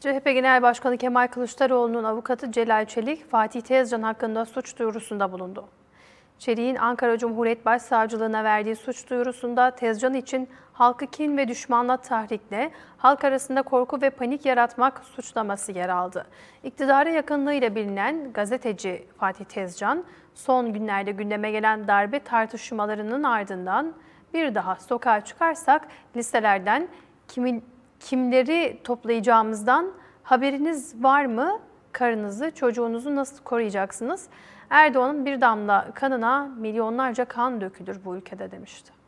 CHP Genel Başkanı Kemal Kılıçdaroğlu'nun avukatı Celal Çelik, Fatih Tezcan hakkında suç duyurusunda bulundu. Çelik'in Ankara Cumhuriyet Başsavcılığına verdiği suç duyurusunda Tezcan için halkı kin ve düşmanla tahrikle halk arasında korku ve panik yaratmak suçlaması yer aldı. İktidara yakınlığıyla bilinen gazeteci Fatih Tezcan, son günlerde gündeme gelen darbe tartışmalarının ardından bir daha sokağa çıkarsak listelerden kimin kimleri toplayacağımızdan haberiniz var mı? Karınızı, çocuğunuzu nasıl koruyacaksınız? Erdoğan'ın bir damla kanına milyonlarca kan dökülür bu ülkede demişti.